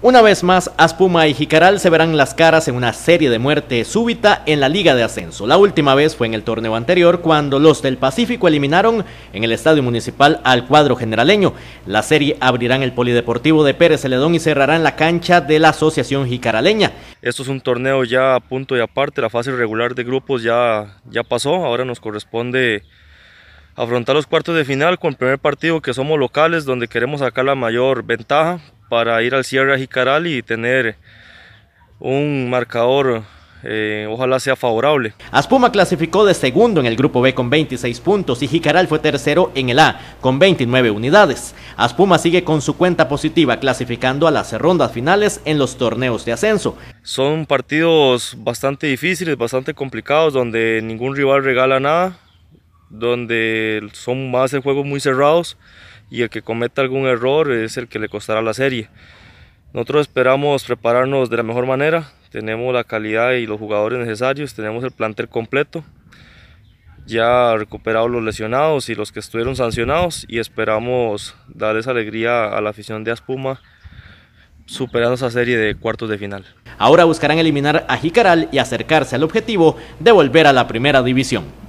Una vez más, Aspuma y Jicaral se verán las caras en una serie de muerte súbita en la Liga de Ascenso. La última vez fue en el torneo anterior, cuando los del Pacífico eliminaron en el Estadio Municipal al cuadro generaleño. La serie abrirán en el Polideportivo de Pérez Celedón y cerrarán en la cancha de la Asociación Jicaraleña. Esto es un torneo ya a punto y aparte, la fase regular de grupos ya, ya pasó, ahora nos corresponde afrontar los cuartos de final con el primer partido que somos locales, donde queremos sacar la mayor ventaja para ir al Sierra Jicaral y tener un marcador eh, ojalá sea favorable. Aspuma clasificó de segundo en el grupo B con 26 puntos y Jicaral fue tercero en el A con 29 unidades. Aspuma sigue con su cuenta positiva clasificando a las rondas finales en los torneos de ascenso. Son partidos bastante difíciles, bastante complicados donde ningún rival regala nada donde son, más de juegos muy cerrados y el que cometa algún error es el que le costará la serie. Nosotros esperamos prepararnos de la mejor manera, tenemos la calidad y los jugadores necesarios, tenemos el plantel completo, ya recuperados los lesionados y los que estuvieron sancionados y esperamos darles alegría a la afición de Aspuma superando esa serie de cuartos de final. Ahora buscarán eliminar a Jicaral y acercarse al objetivo de volver a la primera división.